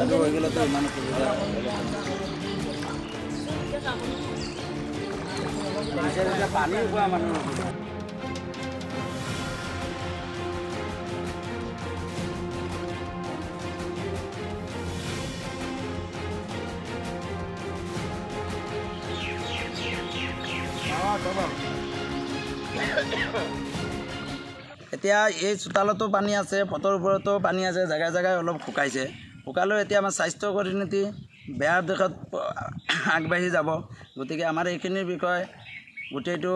এতিয়া এই চোতালতো পানী আছে ফটোৰ ওপৰতো পানী আছে জেগাই জেগাই অলপ শুকাইছে শুকালেও এতিয়া আমাৰ স্বাস্থ্য গতিনীতি বেয়া দিশত আগবাঢ়ি যাব গতিকে আমাৰ এইখিনিৰ বিষয়ে গোটেইটো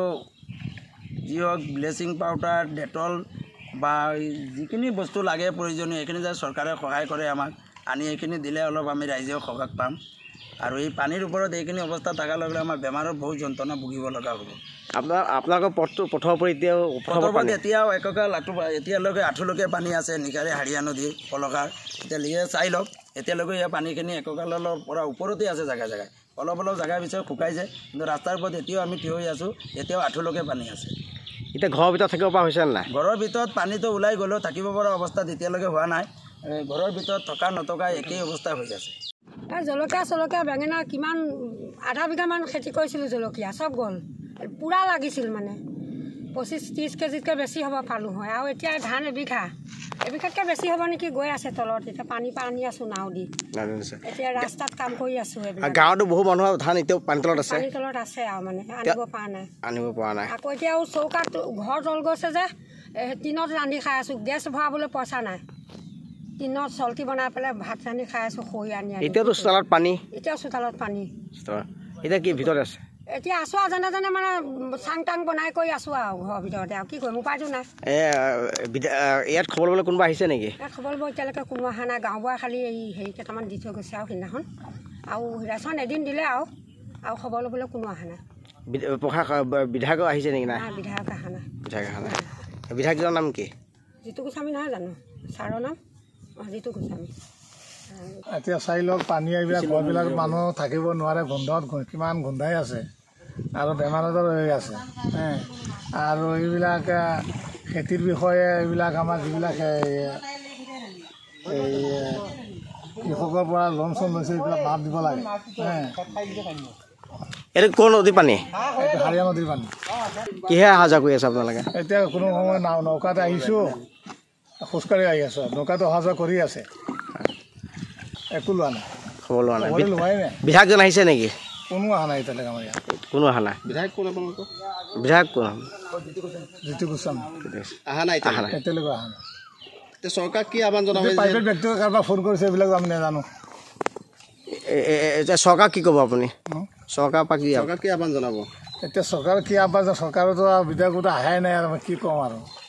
যি হওক ব্লেচিং পাউডাৰ ডেটল বা যিখিনি বস্তু লাগে প্ৰয়োজনীয় এইখিনি যে চৰকাৰে সহায় কৰে আমাক আনি এইখিনি দিলে অলপ আমি ৰাইজেও সহায় পাম আৰু এই পানীৰ ওপৰত এইখিনি অৱস্থা থকাৰ লগে লগে আমাৰ বেমাৰৰ বহুত যন্ত্ৰণা ভুগিব লগা হ'ব আপোনাৰ আপোনালোকৰ পথটো পথৰ পৰা এতিয়াও পথৰ পৰা এতিয়াও একোকাল আঁঠু এতিয়ালৈকে আঁঠুলৈকে পানী আছে নিশাৰে হাৰিয়া নদী পলকাৰ এতিয়ালৈকে চাই লওক এতিয়ালৈকে এই পানীখিনি একোকালৰ পৰা ওপৰতেই আছে জেগাই জেগাই অলপ অলপ জেগাৰ পিছত শুকাই যায় কিন্তু ৰাস্তাৰ ওপৰত এতিয়াও আমি থিয় হৈ আছোঁ এতিয়াও আঁঠুলৈকে পানী আছে এতিয়া ঘৰৰ ভিতৰত থাকিব পৰা হৈছে নাই ঘৰৰ ভিতৰত পানীটো ওলাই গ'লেও থাকিব পৰা অৱস্থাত এতিয়ালৈকে হোৱা নাই ঘৰৰ ভিতৰত থকা নথকা একেই অৱস্থা হৈ আছে জলকীয়া চলকীয়া বেঙেনা কিমান আধা বিঘামান খেতি কৰিছিলোঁ জলকীয়া চব গ'ল পূৰা লাগিছিল মানে পঁচিছ ত্ৰিছ কেজিতকৈ বেছি হ'ব পালোঁ হয় আৰু এতিয়া ধান এবিঘা এবিঘাতকৈ বেছি হ'ব নেকি গৈ আছে তলত এতিয়া পানী পৰা আনি আছোঁ নাও দি এতিয়া ৰাস্তাত কাম কৰি আছোঁ গাঁৱতো বহু মানুহ ধান এতিয়াও পানী তলত আছে পানী তলত আছে আৰু মানে আনিব পৰা নাই আনিব পৰা নাই আকৌ এতিয়া আৰু চৌকাত ঘৰ তল গৈছে যে টিনত ৰান্ধি খাই আছোঁ গেছ ভৰাবলৈ পইচা নাই টিনত চলটি বনাই পেলাই ভাত চানি খাই আছো খৰি আনি এতিয়াতো চোতালত পানী এতিয়াও চোতালত পানী এতিয়া কি ভিতৰত আছে এতিয়া আছো আৰু জানে জানে মানে চাং টাং বনাই কৰি আছো আৰু ঘৰৰ ভিতৰতে আৰু কি কৰিম উপায়তো নাই ইয়াত খবৰ ল'বলৈ কোনোবা আহিছে নেকি খবৰ ল'ব এতিয়ালৈকে কোনো অহা নাই গাঁওবুঢ়া খালি এই হেৰি কেইটামান দি থৈ গৈছে আৰু সেইদিনাখন আৰু সেইদিনাখন এদিন দিলে আৰু আৰু খবৰ ল'বলৈ কোনো অহা নাই বিধায়ক আহিছে নেকি নাই বিধায়ক অহা নাই বিধায়ক অহা নাই বিধায়কজনৰ নাম কি জিতু গোস্বামী নহয় জানো ছাৰৰ নাম এতিয়া চাই লওক পানী এইবিলাক গছবিলাক মানুহ থাকিব নোৱাৰে গোন্ধত কিমান গোন্ধাই আছে আৰু বেমাৰ আজাৰ হৈ আছে আৰু এইবিলাক খেতিৰ বিষয়ে এইবিলাক আমাৰ যিবিলাক এই কৃষকৰ পৰা লোন চোন লৈছে এইবিলাক মাত দিব লাগে এইটো ক'ৰ নদীৰ পানী হাৰিয়া নদীৰ পানী কিহে অহা যোৱা কৰি আছে আপোনালোকে এতিয়া কোনো সময় নৌকাত আহিছোঁ খোজকাঢ়ি আহি আছো নৌকাটো অহা যোৱা কৰি আছে একো লোৱা নাই খবৰ লোৱা নাই লোৱাই কি আহ্বান জনাব চৰকাৰ কি আহ্বান চৰকাৰৰ বিধায়ক আহাই নাই আৰু কি কম আৰু